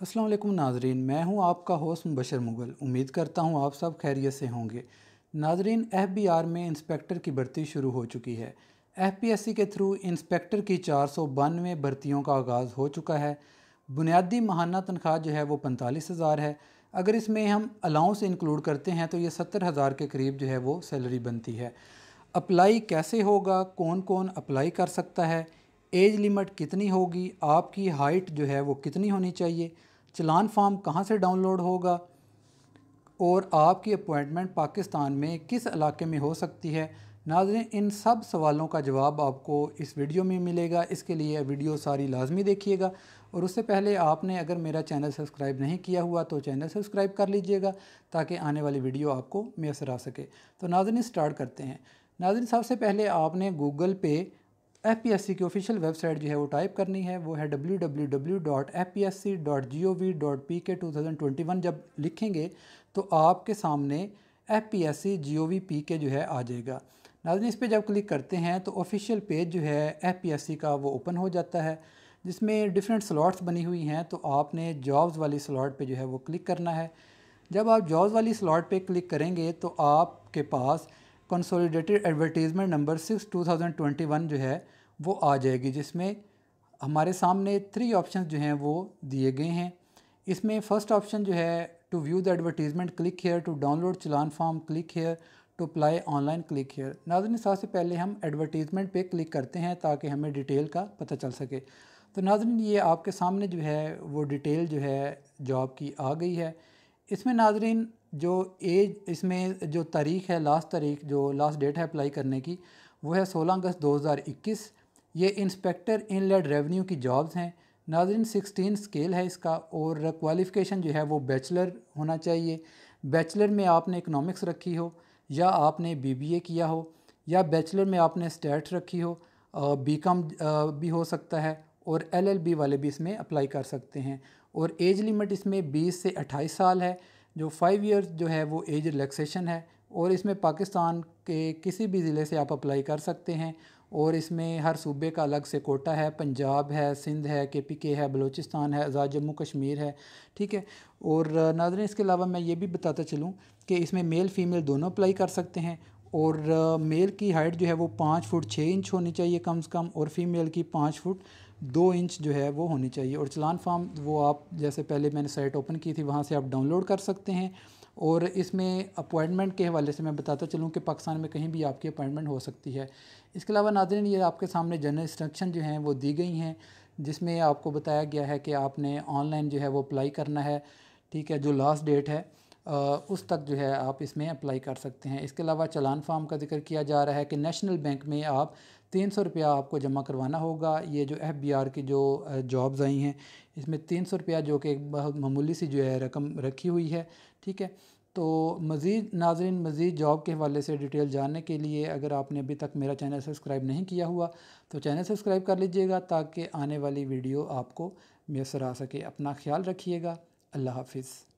अस्सलाम वालेकुम नाजरीन मैं हूं आपका होस्ट मुबशर मुगल उम्मीद करता हूं आप सब खैरियत से होंगे नाजरीन एफबीआर में इंस्पेक्टर की भर्ती शुरू हो चुकी है एफपीएससी के थ्रू इंस्पेक्टर की चार सौ बानवे भर्तियों का आगाज़ हो चुका है बुनियादी माहाना तनख्वाह जो है वो पैंतालीस हज़ार है अगर इसमें हम अलाउंस इंक्लूड करते हैं तो ये सत्तर हज़ार के करीब जो है वो सैलरी बनती है अप्लाई कैसे होगा कौन कौन अप्लाई कर सकता है एज लिमिट कितनी होगी आपकी हाइट जो है वो कितनी होनी चाहिए चलान फॉर्म कहाँ से डाउनलोड होगा और आपकी अपॉइंटमेंट पाकिस्तान में किस इलाके में हो सकती है नाजरें इन सब सवालों का जवाब आपको इस वीडियो में मिलेगा इसके लिए वीडियो सारी लाजमी देखिएगा और उससे पहले आपने अगर मेरा चैनल सब्सक्राइब नहीं किया हुआ तो चैनल सब्सक्राइब कर लीजिएगा ताकि आने वाली वीडियो आपको मैसर आ सके तो नाजरें स्टार्ट करते हैं नाजरें सबसे पहले आपने गूगल पे एफ की ऑफिशियल वेबसाइट जो है वो टाइप करनी है वो है W W W dot dot dot P K two thousand twenty one जब लिखेंगे तो आपके सामने F P S C G O V P K जो है आ जाएगा नाजन इस पर जब क्लिक करते हैं तो ऑफिशियल पेज जो है एफ पी एस सी का वो ओपन हो जाता है जिसमें डिफरेंट स्लॉट्स बनी हुई हैं तो आपने जॉब्स वाली स्लॉट पे जो है वो क्लिक करना है जब आप जॉब्स वाली स्लॉट पे क्लिक करेंगे तो आपके पास consolidated advertisement number six two thousand twenty one जो है वो आ जाएगी जिसमें हमारे सामने थ्री ऑप्शन जो हैं वो दिए गए हैं इसमें फ़र्स्ट ऑप्शन जो है to view the advertisement click here to download चलान form click here to apply online click here नाजन साहब से पहले हम एडवर्टीज़मेंट पे क्लिक करते हैं ताकि हमें डिटेल का पता चल सके तो नाजन ये आपके सामने जो है वो डिटेल जो है जॉब की आ गई है इसमें नाजरीन जो एज इसमें जो तारीख़ है लास्ट तारीख जो लास्ट डेट है अप्लाई करने की वो है सोलह अगस्त दो हज़ार इक्कीस ये इंस्पेक्टर इनलेट रेवेन्यू की जॉब्स हैं नाजरीन सिक्सटीन स्केल है इसका और क्वालिफ़िकेशन जो है वो बैचलर होना चाहिए बैचलर में आपने इकनॉमिक्स रखी हो या आपने बीबीए किया हो या बैचलर में आपने स्टैट्स रखी हो बीकॉम भी हो सकता है और एलएलबी वाले भी इसमें अप्लाई कर सकते हैं और एज लिमिट इसमें 20 से 28 साल है जो फाइव ईयर्स जो है वो एज रिलैक्सेशन है और इसमें पाकिस्तान के किसी भी ज़िले से आप अप्लाई कर सकते हैं और इसमें हर सूबे का अलग से कोटा है पंजाब है सिंध है के पी के है बलूचिस्तान है आज़ाद जम्मू कश्मीर है ठीक है और नाजरन इसके अलावा मैं ये भी बताता चलूँ कि इसमें मेल फ़ीमेल दोनों अप्लाई कर सकते हैं और मेल की हाइट जो है वो पाँच फुट छः इंच होनी चाहिए कम से कम और फीमेल की पाँच फुट दो इंच जो है वो होनी चाहिए और चलान फार्म वो आप जैसे पहले मैंने साइट ओपन की थी वहाँ से आप डाउनलोड कर सकते हैं और इसमें अपॉइंटमेंट के हवाले से मैं बताता चलूँ कि पाकिस्तान में कहीं भी आपकी अपॉइंटमेंट हो सकती है इसके अलावा नादरन ये आपके सामने जनरल इंस्ट्रक्शन जो हैं वो दी गई हैं जिसमें आपको बताया गया है कि आपने ऑनलाइन जो है वो अप्लाई करना है ठीक है जो लास्ट डेट है उस तक जो है आप इसमें अप्लाई कर सकते हैं इसके अलावा चलान फार्म का जिक्र किया जा रहा है कि नेशनल बैंक में आप तीन सौ रुपया आपको जमा करवाना होगा ये जो एफ बी आर की जो जॉब्स आई हैं इसमें तीन सौ रुपया जो कि एक बहुत मामूली सी जो है रकम रखी हुई है ठीक है तो मज़ीद नाजरन मज़ीद जॉब के हवाले से डिटेल जानने के लिए अगर आपने अभी तक मेरा चैनल सब्सक्राइब नहीं किया हुआ तो चैनल सब्सक्राइब कर लीजिएगा ताकि आने वाली वीडियो आपको मैसर आ सके अपना ख्याल रखिएगा अल्लाह हाफिज़